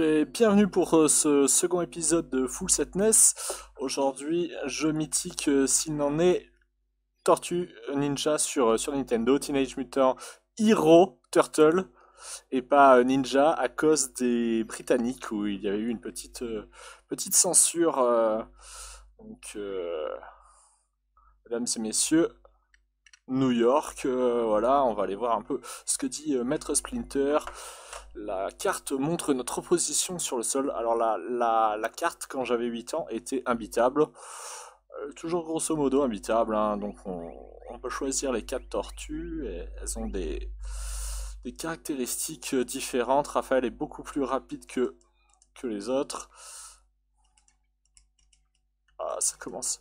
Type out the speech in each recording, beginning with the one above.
et bienvenue pour euh, ce second épisode de Full Setness. Aujourd'hui, je mythique euh, s'il n'en est, Tortue Ninja sur, euh, sur Nintendo, Teenage Mutant Hero Turtle et pas Ninja à cause des Britanniques où il y avait eu une petite, petite censure. donc, mesdames et messieurs, New York, voilà, on va aller voir un peu ce que dit Maître Splinter la carte montre notre position sur le sol. Alors la, la, carte quand j'avais 8 ans était imbitable. Euh, toujours grosso modo imbitable. Hein. Donc on, peut choisir les 4 tortues. elles ont des, caractéristiques différentes. Raphaël est beaucoup plus rapide que, que les autres. Ah ça commence.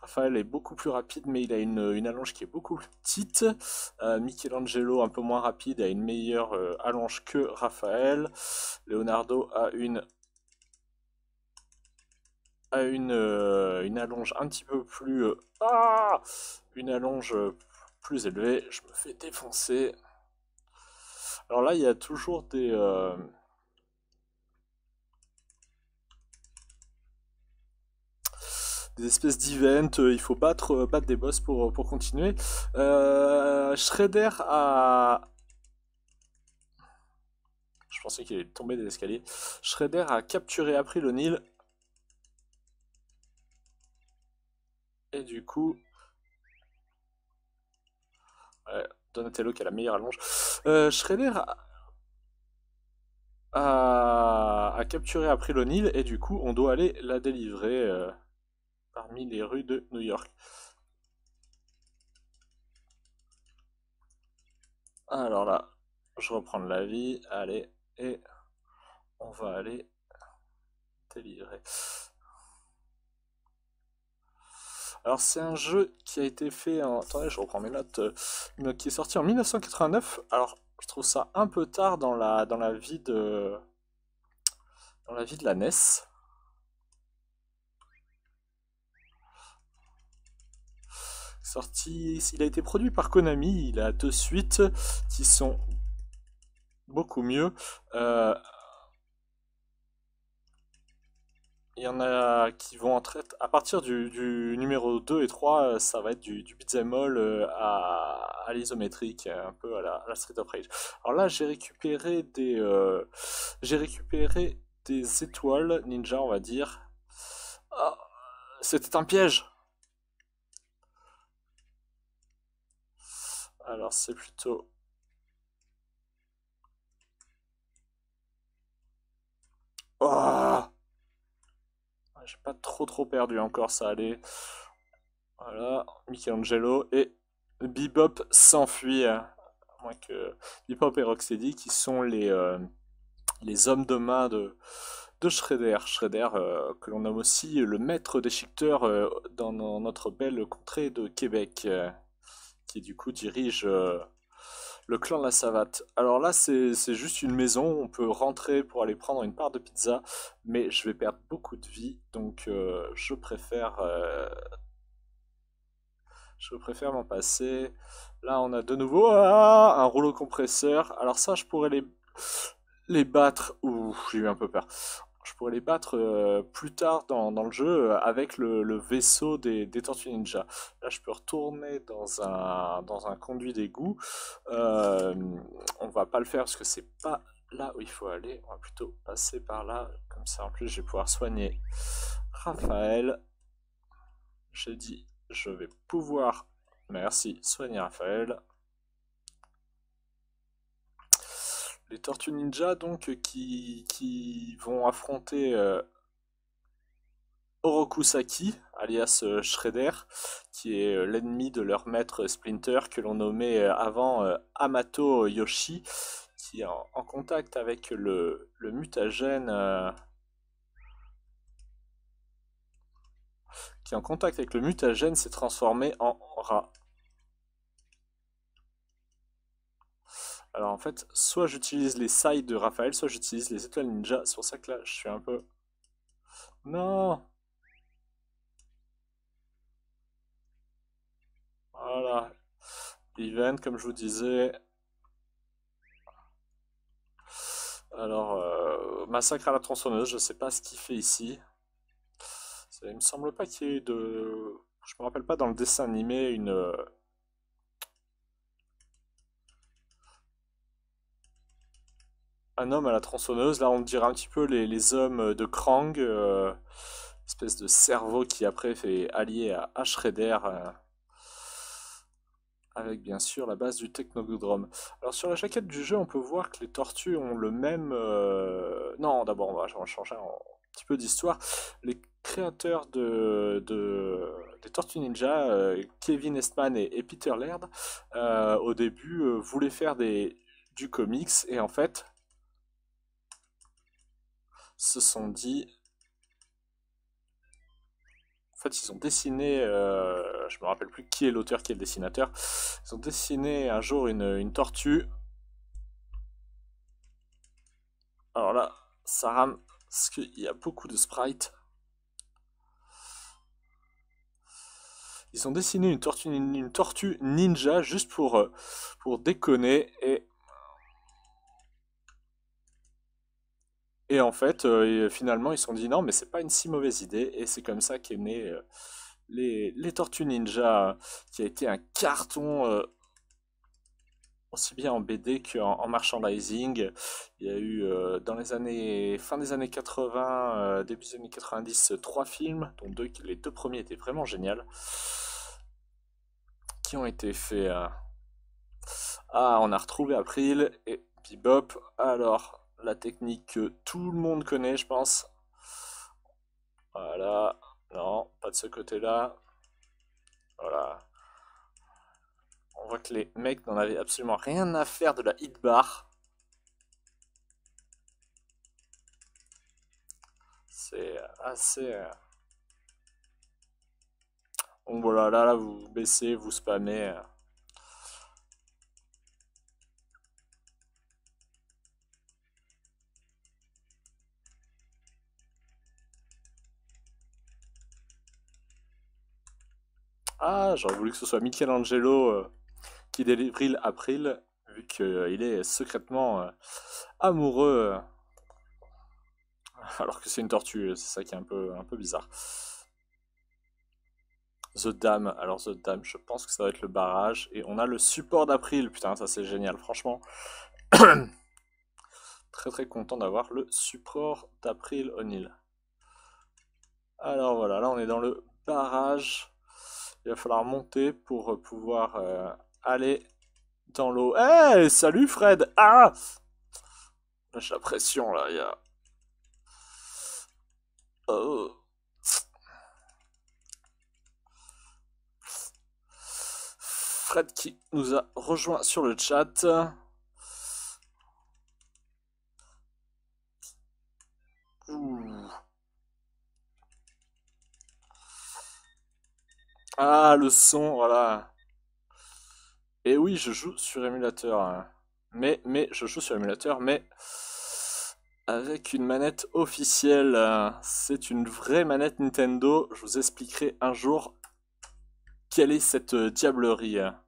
Raphaël est beaucoup plus rapide, mais il a une, allonge qui est beaucoup plus petite. Euh, Michelangelo, un peu moins rapide, a une meilleure euh, allonge que Raphaël. Leonardo a une a une, euh, une allonge un petit peu plus... ah Une allonge plus élevée. Je me fais défoncer. Alors là, il y a toujours des... des espèces d'events, euh, il faut battre, euh, battre des boss pour, euh, continuer. Shredder a, je pensais qu'il est tombé des escaliers. Shredder a capturé après le Nil. Et du coup... Ouais, Donatello qui a la meilleure allonge. Shredder a... a... a capturé après le Nil et du coup on doit aller la délivrer parmi les rues de New York. Alors là, je reprends de la vie, allez, et on va aller délivrer. Alors c'est un jeu qui a été fait en... Attendez, je reprends mes notes. Euh, qui est sorti en 1989. Alors je trouve ça un peu tard dans la, dans la vie de... Dans la vie de la NES. Sorti, il a été produit par Konami, il a deux suites qui sont beaucoup mieux. Euh, il y en a qui vont entrer à partir du, numéro 2 et 3, euh, ça va être du, du euh, à, l'isométrique, un peu à la, Street of Rage. Alors là, j'ai récupéré des, j'ai récupéré des étoiles ninja, on va dire. Ah, c'était un piège. alors c'est plutôt ah ah, j'ai pas trop trop perdu encore ça allait voilà Michelangelo et Bebop s'enfuient. à moins que Bebop et Rocksteady qui sont les euh, les hommes de main de de Shredder. Shredder, euh, que l'on nomme aussi le maître des euh, dans notre belle contrée de Québec du coup dirige euh, le clan de La Savate. Alors là, c'est juste une maison, on peut rentrer pour aller prendre une part de pizza, mais je vais perdre beaucoup de vie, donc euh, je préfère... Euh, je préfère m'en passer. Là, on a de nouveau ah, un rouleau compresseur. Alors ça, je pourrais les, les battre. Ouh, j'ai eu un peu peur je pourrais les battre euh, plus tard dans, le jeu euh, avec le, vaisseau des, Tortues Ninja. Là, je peux retourner dans un, conduit d'égout. Euh, on va pas le faire parce que c'est pas là où il faut aller. On va plutôt passer par là. Comme ça, en plus, je vais pouvoir soigner Raphaël. J'ai dit, je vais pouvoir, merci, soigner Raphaël. Les Tortues Ninja, donc, euh, qui, vont affronter euh, Oroku Orokusaki, alias euh, Shredder, qui est l'ennemi de leur maître Splinter, que l'on nommait avant Amato Yoshi, qui est en, contact avec le, le mutagène. qui en contact avec le mutagène s'est transformé en rat. Alors en fait, soit j'utilise les sailles de Raphaël, soit j'utilise les étoiles ninja. C'est pour ça que là, je suis un peu... Non Voilà. Event, comme je vous disais. Alors, euh, massacre à la tronçonneuse, je ne sais pas ce qu'il fait ici. Ça, il me semble pas qu'il y ait eu de... Je me rappelle pas dans le dessin animé une euh, un homme à la tronçonneuse. Là, on dirait un petit peu les, hommes de Krang, euh, espèce de cerveau qui après fait allier à, Ashreder. Euh, avec bien sûr la base du Technodrome. Alors sur la jaquette du jeu, on peut voir que les tortues ont le même. Euh, non, d'abord, on va, changer un petit peu d'histoire. Les créateurs de, de, des Tortues Ninja, Kevin Estman et, Peter Laird, au début voulaient faire des, du comics et en fait se sont dit. En fait, ils ont dessiné, euh, je me rappelle plus qui est l'auteur, qui est le dessinateur. Ils ont dessiné un jour une, tortue. Alors là, ça rame, parce qu'il y a beaucoup de sprites. Ils ont dessiné une tortue, une tortue ninja juste pour, euh, pour déconner et Et en fait, euh, euh, finalement, ils se sont dit non, mais c'est pas une si mauvaise idée. Et c'est comme ça qu'est né euh, les, les, Tortues Ninja, qui a été un carton aussi bien en BD qu'en en merchandising. Il y a eu dans les années fin des années 80, début des années 90, trois films, dont deux, les deux premiers étaient vraiment géniaux, qui ont été faits. Ah, on a retrouvé April et Bebop. Alors, la technique que tout le monde connaît, je pense. Voilà. Non, pas de ce côté-là. Voilà. On voit que les mecs n'en avaient absolument rien à faire de la hit bar. C'est assez... Euh, Donc voilà, là, là, vous baissez, vous spammez. Euh. j'aurais voulu que ce soit Michelangelo euh, qui délivre April, vu qu'il euh, est secrètement euh, amoureux. alors que c'est une tortue, c'est ça qui est un peu, un peu bizarre. The Dame. alors The Dame, je pense que ça va être le barrage. Et on a le support d'April, putain, ça c'est génial, franchement. très très content d'avoir le support d'April O'Neill. Alors voilà, là on est dans le barrage. Il va falloir monter pour euh, pouvoir euh, aller dans l'eau. Eh, hey, salut Fred Ah J'ai la pression là, il y a... Oh. Fred qui nous a rejoint sur le chat. Ah, le son, voilà. Et oui, je joue sur émulateur. Hein. Mais, mais, je joue sur émulateur, mais avec une manette officielle. Hein. C'est une vraie manette Nintendo. Je vous expliquerai un jour quelle est cette euh, diablerie. Hein.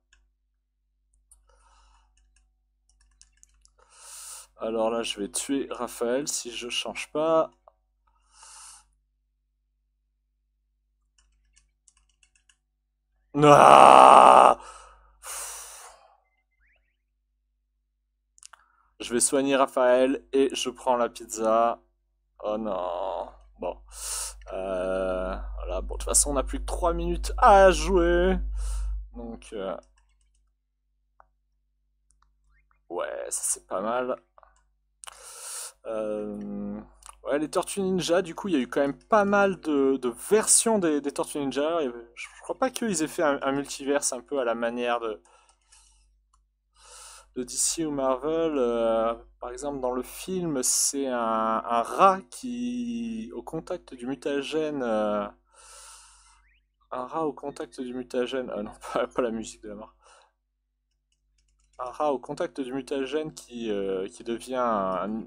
Alors là, je vais tuer Raphaël si je change pas. Ah je vais soigner Raphaël et je prends la pizza. Oh non. Bon. Euh, voilà, bon, de toute façon, on n'a plus que 3 minutes à jouer. Donc... Euh, ouais, ça c'est pas mal. Euh... Ouais, les Tortues Ninja, du coup, il y a eu quand même pas mal de, versions des, des, Tortues Ninja. je crois pas qu'ils aient fait un, multiverse un peu à la manière de, de DC ou Marvel. Euh, par exemple, dans le film, c'est un, rat qui, au contact du mutagène. Euh, un rat au contact du mutagène. Ah non, pas, la musique de la mort un rat au contact du mutagène qui, qui devient un,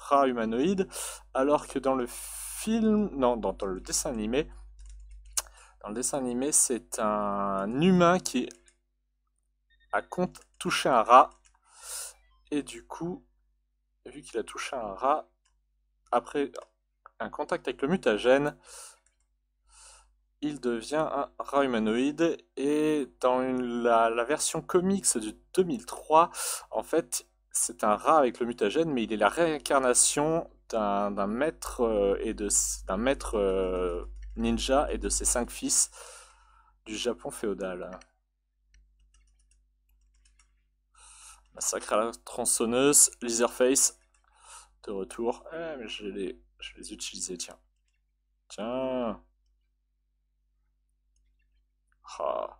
rat humanoïde, alors que dans le film, non, dans, le dessin animé, dans le dessin animé, c'est un humain qui a touché un rat, et du coup, vu qu'il a touché un rat, après un contact avec le mutagène, il devient un rat humanoïde et dans la, version comics du 2003, en fait, c'est un rat avec le mutagène, mais il est la réincarnation d'un maître, d'un maître euh, euh, ninja et de ses cinq fils du Japon féodal. Massacre à la tronçonneuse, Laserface, de retour. Eh, mais je, les, je vais les utiliser, tiens. Tiens. Ah.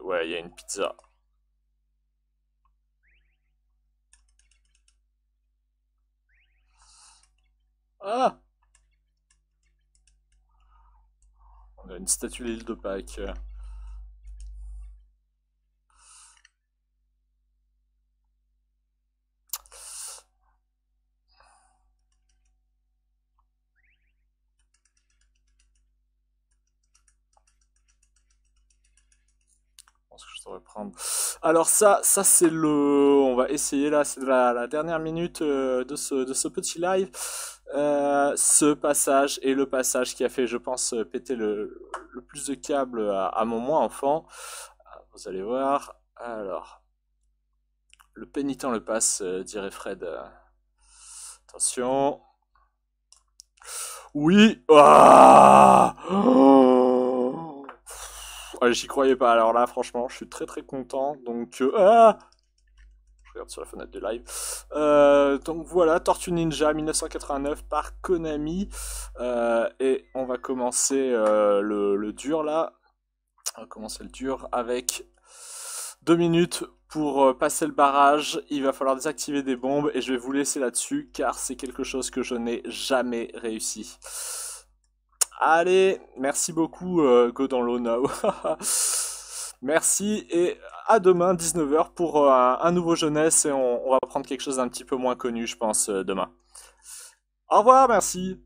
Ouais, il y a une pizza. Ah On a une statue de l'île de Pâques. Alors ça, ça c'est le... On va essayer là, c'est la, dernière minute euh, de ce, de ce petit live. Euh, ce passage est le passage qui a fait, je pense, péter le, plus de câbles à, mon moins enfant. Ah, vous allez voir. Alors, le pénitent le passe, euh, dirait Fred. Attention. Oui. Ah. Oh. J'y croyais pas, alors là, franchement, je suis très très content. Donc, euh, ah Je regarde sur la fenêtre de live. Euh, donc voilà, Tortue Ninja 1989 par Konami. Euh, et on va commencer le, le, dur là. On va commencer le dur avec deux minutes pour passer le barrage. Il va falloir désactiver des bombes et je vais vous laisser là-dessus car c'est quelque chose que je n'ai jamais réussi. Allez, merci beaucoup, euh, now. merci et à demain, 19h, pour euh, un, nouveau jeunesse et on, on, va prendre quelque chose d'un petit peu moins connu, je pense, euh, demain. Au revoir, merci.